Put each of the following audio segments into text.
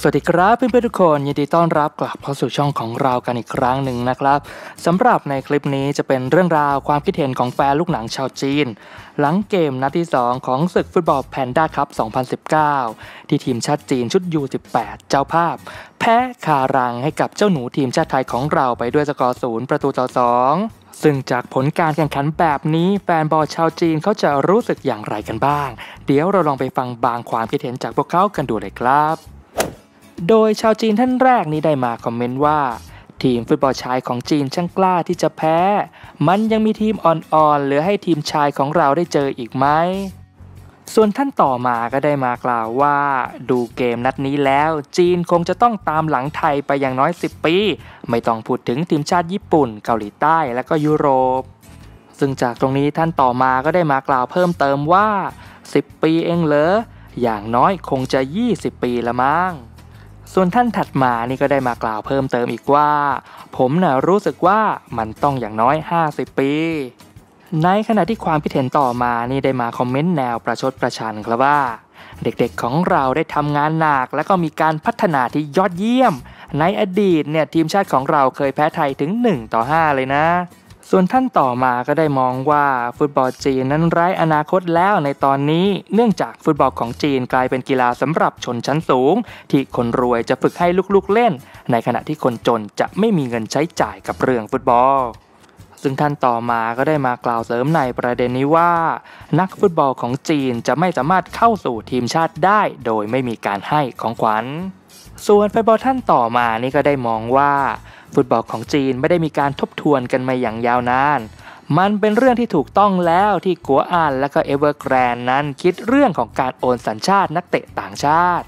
สวัสดีครับเพื่อนๆทุกคนยินดีต้อนรับกลับเข้าสู่ช่องของเรากันอีกครั้งหนึ่งนะครับสำหรับในคลิปนี้จะเป็นเรื่องราวความคิดเห็นของแฟนลูกหนังชาวจีน หลังเกมนัดที่ 2 ของศึกฟุตบอลแพนด้าคัพ2019 ที่ทีมชาติจีนชุด U18 เจ้าภาพ แพ้คารังให้กับเจ้าหนูทีมชาติไทยของเราไปด้วยสกอร์ศูนย์ประตูต่อสองซึ่งจากผลการแข่งขันแบบนี้ แฟนบอลชาวจีนเขาจะรู้สึกอย่างไรกันบ้าง เดี๋ยวเราลองไปฟังบางความคิดเห็นจากพวกเขากันดูเลยครับโดยชาวจีนท่านแรกนี้ได้มาคอมเมนต์ว่า ทีมฟุตบอลชายของจีนช่างกล้าที่จะแพ้ มันยังมีทีมอ่อนๆเหลือให้ทีมชายของเราได้เจออีกไหมส่วนท่านต่อมา ก็ได้มากล่าวว่า ดูเกมนัดนี้แล้ว จีนคงจะต้องตามหลังไทยไปอย่างน้อย 10 ปี ไม่ต้องพูดถึงทีมชาติญี่ปุ่นเกาหลีใต้และก็ยุโรป ซึ่งจากตรงนี้ท่านต่อมา ก็ได้มากล่าวเพิ่มเติมว่า 10 ปีเองเหรออย่างน้อยคงจะ 20 ปีละมั้งส่วนท่านถัดมานี่ก็ได้มากล่าวเพิ่มเติมอีกว่า ผมนะ่ะรู้สึกว่ามันต้องอย่างน้อย 50 ปี ในขณะที่ความคิดเห็นต่อมานี่ได้มาคอมเมนต์แนวประชดประชันครับว่า เด็กๆของเราได้ทำงานหนักและก็มีการพัฒนาที่ยอดเยี่ยม ในอดีตเนี่ยทีมชาติของเราเคยแพ้ไทยถึง 1 ต่อ 5 เลยนะส่วนท่านต่อมาก็ได้มองว่าฟุตบอลจีนนั้นไร้อนาคตแล้วในตอนนี้ เนื่องจากฟุตบอลของจีนกลายเป็นกีฬาสำหรับชนชั้นสูง ที่คนรวยจะฝึกให้ลูกๆเล่น ในขณะที่คนจนจะไม่มีเงินใช้จ่ายกับเรื่องฟุตบอลซึ่งท่านต่อมาก็ได้มากล่าวเสริมในประเด็นนี้ว่า นักฟุตบอลของจีนจะไม่สามารถเข้าสู่ทีมชาติได้ โดยไม่มีการให้ของขวัญ ส่วนแฟนบอลท่านต่อมานี่ก็ได้มองว่า ฟุตบอลของจีนไม่ได้มีการทบทวนกันมาอย่างยาวนาน มันเป็นเรื่องที่ถูกต้องแล้วที่กัวอานและก็เอเวอร์แกรนนั้นคิดเรื่องของการโอนสัญชาตินักเตะต่างชาติ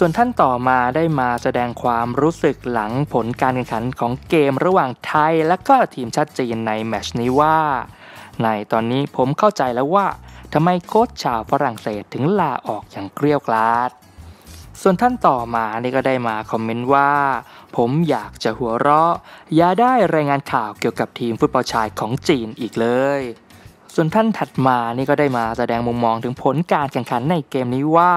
ส่วนท่านต่อมาได้มาแสดงความรู้สึกหลังผลการแข่งขันของเกมระหว่างไทย และก็ทีมชาติจีนในแมชนี้ว่า ในตอนนี้ผมเข้าใจแล้วว่าทำไมโค้ชชาวฝรั่งเศสถึงลาออกอย่างเกลียวกลาด ส่วนท่านต่อมานี่ก็ได้มาคอมเมนต์ว่าผมอยากจะหัวเราะ อย่าได้รายงานข่าวเกี่ยวกับทีมฟุตบอลชายของจีนอีกเลยส่วนท่านถัดมานี่ก็ได้มาแสดงมุมมองถึงผลการแข่งขันในเกมนี้ว่า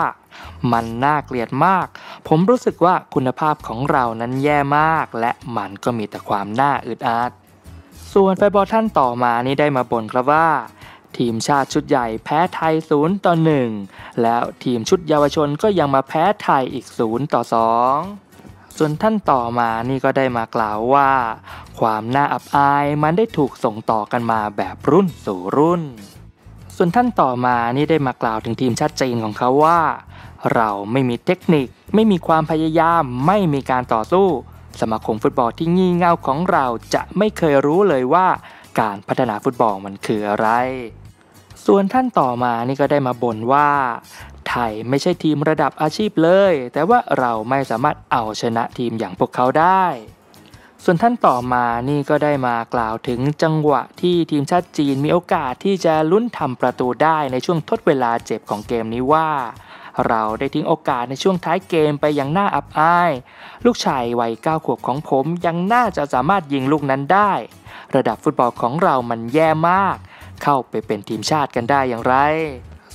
มันน่าเกลียดมาก ผมรู้สึกว่าคุณภาพของเรานั้นแย่มาก และมันก็มีแต่ความน่าอึดอัด ส่วนแฟนบอลท่านต่อมานี่ได้มาบ่นครับว่า ทีมชาติชุดใหญ่แพ้ไทย 0 ต่อ 1 แล้วทีมชุดเยาวชนก็ยังมาแพ้ไทยอีก 0 ต่อ 2ส่วนท่านต่อมา นี่ก็ได้มากล่าวว่า ความน่าอับอายมันได้ถูกส่งต่อกันมาแบบรุ่นสู่รุ่น ส่วนท่านต่อมา นี่ได้มากล่าวถึงทีมชาติจีนของเขาว่า เราไม่มีเทคนิคไม่มีความพยายามไม่มีการต่อสู้ สมาคมฟุตบอลที่งี่เง่าของเราจะไม่เคยรู้เลยว่า การพัฒนาฟุตบอลมันคืออะไร ส่วนท่านต่อมา นี่ก็ได้มาบ่นว่าไทยไม่ใช่ทีมระดับอาชีพเลย แต่ว่าเราไม่สามารถเอาชนะทีมอย่างพวกเขาได้ ส่วนท่านต่อมานี่ก็ได้มากล่าวถึงจังหวะที่ทีมชาติจีนมีโอกาสที่จะลุ้นทำประตูได้ในช่วงทดเวลาเจ็บของเกมนี้ว่า เราได้ทิ้งโอกาสในช่วงท้ายเกมไปอย่างน่าอับอาย ลูกชายวัยเก้าขวบของผมยังน่าจะสามารถยิงลูกนั้นได้ ระดับฟุตบอลของเรามันแย่มาก เข้าไปเป็นทีมชาติกันได้อย่างไร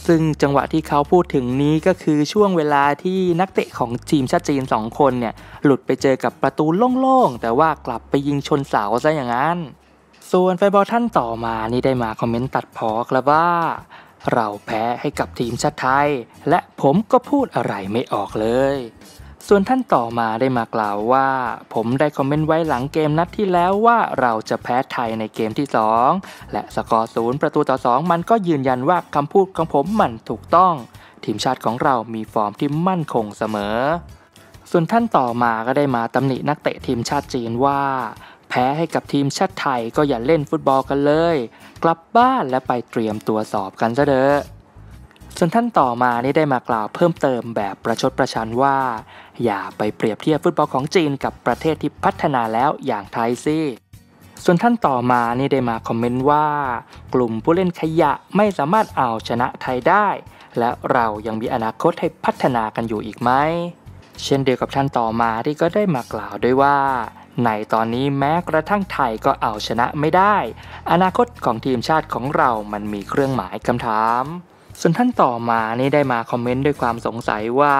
ซึ่งจังหวะที่เขาพูดถึงนี้ก็คือช่วงเวลาที่นักเตะของทีมชาติจีน 2 คนเนี่ย หลุดไปเจอกับประตูโล่งๆ แต่ว่ากลับไปยิงชนเสาซะอย่างนั้น ส่วนแฟนบอลท่านต่อมานี่ได้มาคอมเมนต์ตัดพอกแล้วว่า เราแพ้ให้กับทีมชาติไทย และผมก็พูดอะไรไม่ออกเลยส่วนท่านต่อมาได้มากล่าวว่า ผมได้คอมเมนต์ไว้หลังเกมนัดที่แล้วว่าเราจะแพ้ไทยในเกมที่ 2 และสกอร์ศูนย์ประตูต่อ 2 มันก็ยืนยันว่าคำพูดของผมมันถูกต้อง ทีมชาติของเรามีฟอร์มที่มั่นคงเสมอ ส่วนท่านต่อมาก็ได้มาตำหนินักเตะทีมชาติจีนว่า แพ้ให้กับทีมชาติไทยก็อย่าเล่นฟุตบอลกันเลย กลับบ้านและไปเตรียมตัวสอบกันซะเด้อส่วนท่านต่อมานี่ได้มากล่าวเพิ่มเติมแบบประชดประชันว่า อย่าไปเปรียบเทียบฟุตบอลของจีนกับประเทศที่พัฒนาแล้วอย่างไทยี่ส่วนท่านต่อมานี่ได้มาคอมเมนต์ว่า กลุ่มผู้เล่นขยะไม่สามารถเอาชนะไทยได้ และเรายังมีอนาคตให้พัฒนากันอยู่อีกไหม เช่นเดียวกับท่านต่อมาที่ก็ได้มากล่าวด้วยว่า ในตอนนี้แม้กระทั่งไทยก็เอาชนะไม่ได้ อนาคตของทีมชาติของเรามันมีเครื่องหมายคำถามส่วนท่านต่อมา นี่ได้มาคอมเมนต์ด้วยความสงสัยว่า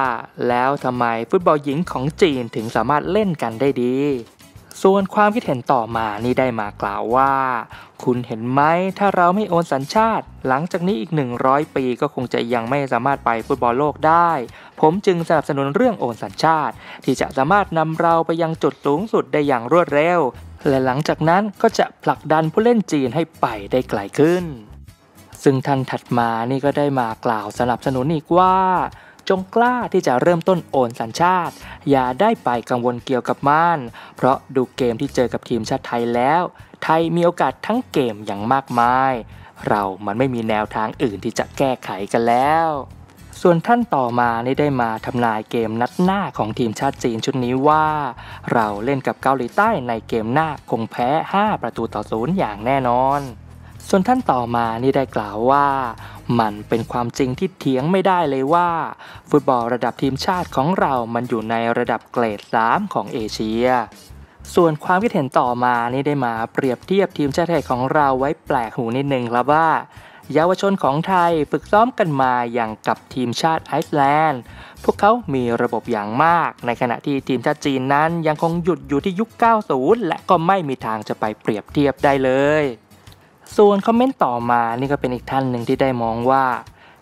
แล้วทำไมฟุตบอลหญิงของจีนถึงสามารถเล่นกันได้ดี ส่วนความคิดเห็นต่อมา นี่ได้มากล่าวว่า คุณเห็นไหมถ้าเราไม่โอนสัญชาติ หลังจากนี้อีก 100 ปีก็คงจะยังไม่สามารถไปฟุตบอลโลกได้ ผมจึงสนับสนุนเรื่องโอนสัญชาติที่จะสามารถนำเราไปยังจุดสูงสุดได้อย่างรวดเร็ว และหลังจากนั้นก็จะผลักดันผู้เล่นจีนให้ไปได้ไกลขึ้นซึ่งท่านถัดมานี่ก็ได้มากล่าวสนับสนุนอีกว่า จงกล้าที่จะเริ่มต้นโอนสัญชาติ อย่าได้ไปกังวลเกี่ยวกับมันเพราะดูเกมที่เจอกับทีมชาติไทยแล้ว ไทยมีโอกาสทั้งเกมอย่างมากมาย เรามันไม่มีแนวทางอื่นที่จะแก้ไขกันแล้ว ส่วนท่านต่อมาได้มาทำนายเกมนัดหน้าของทีมชาติจีนชุดนี้ว่า เราเล่นกับเกาหลีใต้ในเกมหน้าคงแพ้ 5 ประตูต่อศูนย์อย่างแน่นอนส่วนท่านต่อมา นี่ได้กล่าวว่า มันเป็นความจริงที่เถียงไม่ได้เลยว่า ฟุตบอลระดับทีมชาติของเรา มันอยู่ในระดับเกรดสามของเอเชีย ส่วนความคิดเห็นต่อมา นี่ได้มาเปรียบเทียบทีมชาติไทยของเราไว้แปลกหูนิดนึงครับว่าเยาวชนของไทยฝึกซ้อมกันมาอย่างกับทีมชาติไอซ์แลนด์ พวกเขามีระบบอย่างมาก ในขณะที่ทีมชาติจีนนั้นยังคงหยุดอยู่ที่ยุค 90 และก็ไม่มีทางจะไปเปรียบเทียบได้เลยส่วนคอมเมนต์ต่อมา นี่ก็เป็นอีกท่านหนึ่งที่ได้มองว่า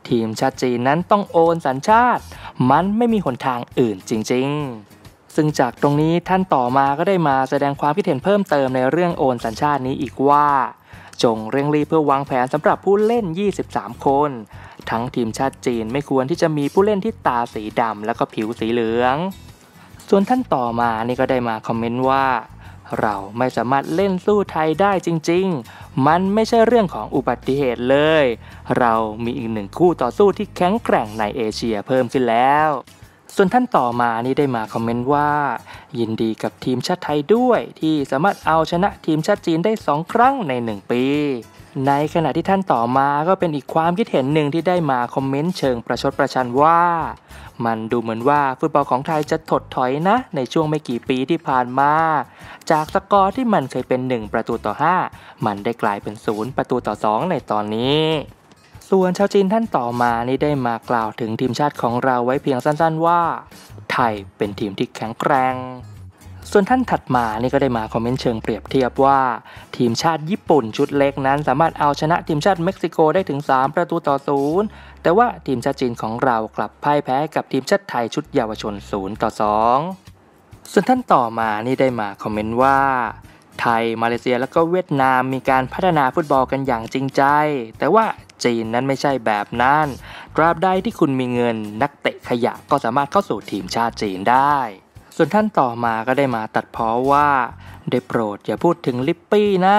ทีมชาติจีนนั้นต้องโอนสัญชาติ มันไม่มีหนทางอื่นจริง ๆ ซึ่งจากตรงนี้ท่านต่อมาก็ได้มาแสดงความคิดเห็นเพิ่มเติมในเรื่องโอนสัญชาตินี้อีกว่า จงเร่งรีบเพื่อวางแผนสำหรับผู้เล่น 23 คน ทั้งทีมชาติจีนไม่ควรที่จะมีผู้เล่นที่ตาสีดำและก็ผิวสีเหลือง ส่วนท่านต่อมา นี่ก็ได้มาคอมเมนต์ว่า เราไม่สามารถเล่นสู้ไทยได้จริง ๆมันไม่ใช่เรื่องของอุบัติเหตุเลย เรามีอีกหนึ่งคู่ต่อสู้ที่แข็งแกร่งในเอเชียเพิ่มขึ้นแล้วส่วนท่านต่อมานี่ได้มาคอมเมนต์ว่า ยินดีกับทีมชาติไทยด้วยที่สามารถเอาชนะทีมชาติจีนได้ 2 ครั้งใน 1 ปี ในขณะที่ท่านต่อมาก็เป็นอีกความคิดเห็นหนึ่งที่ได้มาคอมเมนต์เชิงประชดประชันว่ามันดูเหมือนว่าฟุตบอลของไทยจะถดถอยนะ ในช่วงไม่กี่ปีที่ผ่านมา จากสกอร์ที่มันเคยเป็น 1 ประตูต่อ5มันได้กลายเป็น0ประตูต่อ2ในตอนนี้ส่วนชาวจีนท่านต่อมา นี่ได้มากล่าวถึงทีมชาติของเราไว้เพียงสั้นๆว่า ไทยเป็นทีมที่แข็งแกร่ง ส่วนท่านถัดมา นี่ก็ได้มาคอมเมนต์เชิงเปรียบเทียบว่า ทีมชาติญี่ปุ่นชุดเล็กนั้น สามารถเอาชนะทีมชาติเม็กซิโกได้ถึง 3 ประตูต่อศูนย์แต่ว่าทีมชาติจีนของเรากลับพ่ายแพ้กับทีมชาติไทยชุดเยาวชน0ต่อ2ส่วนท่านต่อมา นี่ได้มาคอมเมนต์ว่า ไทย มาเลเซีย และก็เวียดนามมีการพัฒนาฟุตบอลกันอย่างจริงใจ แต่ว่าจีนนั้นไม่ใช่แบบนั้นตราบใดที่คุณมีเงินนักเตะขยะก็สามารถเข้าสู่ทีมชาติจีนได้ ส่วนท่านต่อมา ก็ได้มาตัดพ้อว่า ได้โปรดอย่าพูดถึงลิปปี้นะ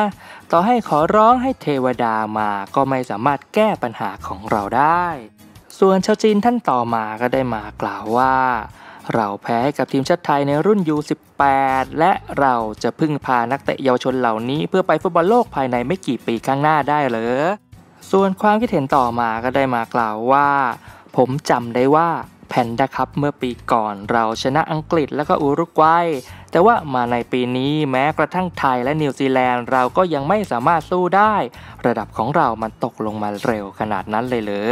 ต่อให้ขอร้องให้เทวดามาก็ไม่สามารถแก้ปัญหาของเราได้ ส่วนชาวจีนท่านต่อมา ก็ได้มากล่าวว่าเราแพ้กับทีมชาติไทยในรุ่น U18 และเราจะพึ่งพานักเตะเยาวชนเหล่านี้ เพื่อไปฟุตบอลโลกภายในไม่กี่ปีข้างหน้าได้หรือส่วนความคิดเห็นต่อมาก็ได้มากล่าวว่า ผมจำได้ว่าแพนด้าคับเมื่อปีก่อน เราชนะอังกฤษแล้วก็อุรุกวัยแต่ว่ามาในปีนี้แม้กระทั่งไทยและนิวซีแลนด์เราก็ยังไม่สามารถสู้ได้ ระดับของเรามันตกลงมาเร็วขนาดนั้นเลยเหรอ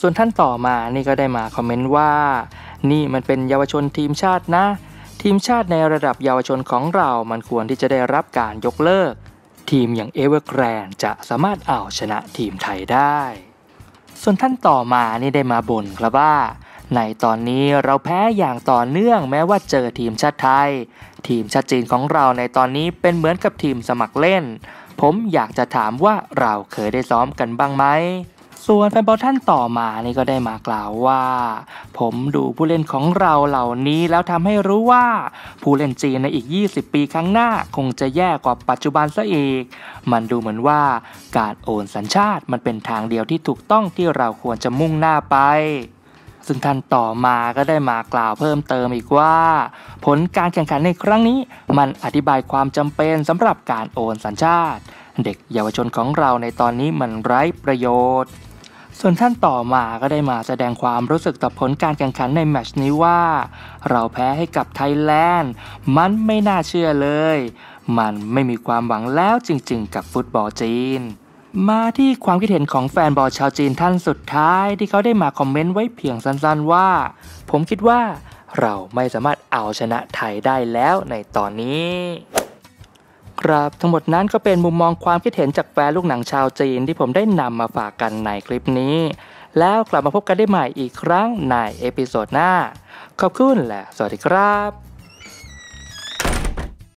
ส่วนท่านต่อมานี่ก็ได้มาคอมเมนต์ว่า นี่มันเป็นเยาวชนทีมชาตินะ ทีมชาติในระดับเยาวชนของเรา มันควรที่จะได้รับการยกเลิกทีมอย่างเอเวอร์แกรนจะสามารถเอาชนะทีมไทยได้ ส่วนท่านต่อมานี่ได้มาบ่นครับว่า ในตอนนี้เราแพ้อย่างต่อเนื่องแม้ว่าเจอทีมชาติไทย ทีมชาติจีนของเราในตอนนี้เป็นเหมือนกับทีมสมัครเล่น ผมอยากจะถามว่าเราเคยได้ซ้อมกันบ้างไหมส่วนแฟนบอลท่านต่อมานี่ก็ได้มากล่าวว่า ผมดูผู้เล่นของเราเหล่านี้แล้วทำให้รู้ว่าผู้เล่นจีนในอีก 20 ปีข้างหน้าคงจะแย่กว่าปัจจุบันซะอีก มันดูเหมือนว่าการโอนสัญชาติ มันเป็นทางเดียวที่ถูกต้องที่เราควรจะมุ่งหน้าไป ซึ่งท่านต่อมาก็ได้มากล่าวเพิ่มเติมอีกว่า ผลการแข่งขันในครั้งนี้มันอธิบายความจำเป็นสำหรับการโอนสัญชาติ เด็กเยาวชนของเราในตอนนี้มันไร้ประโยชน์ส่วนท่านต่อมาก็ได้มาแสดงความรู้สึกต่อผลการแข่งขันในแมชนี้ว่า เราแพ้ให้กับไทยแลนด์ มันไม่น่าเชื่อเลย มันไม่มีความหวังแล้วจริงๆ กับฟุตบอลจีน มาที่ความคิดเห็นของแฟนบอลชาวจีนท่านสุดท้ายที่เขาได้มาคอมเมนต์ไว้เพียงสั้นๆว่า ผมคิดว่าเราไม่สามารถเอาชนะไทยได้แล้วในตอนนี้ครับ ทั้งหมดนั้นก็เป็นมุมมองความคิดเห็นจากแฟนลูกหนังชาวจีนที่ผมได้นำมาฝากกันในคลิปนี้ แล้วกลับมาพบกันได้ใหม่อีกครั้งในเอพิโซดหน้า ขอบคุณและ สวัสดีครับ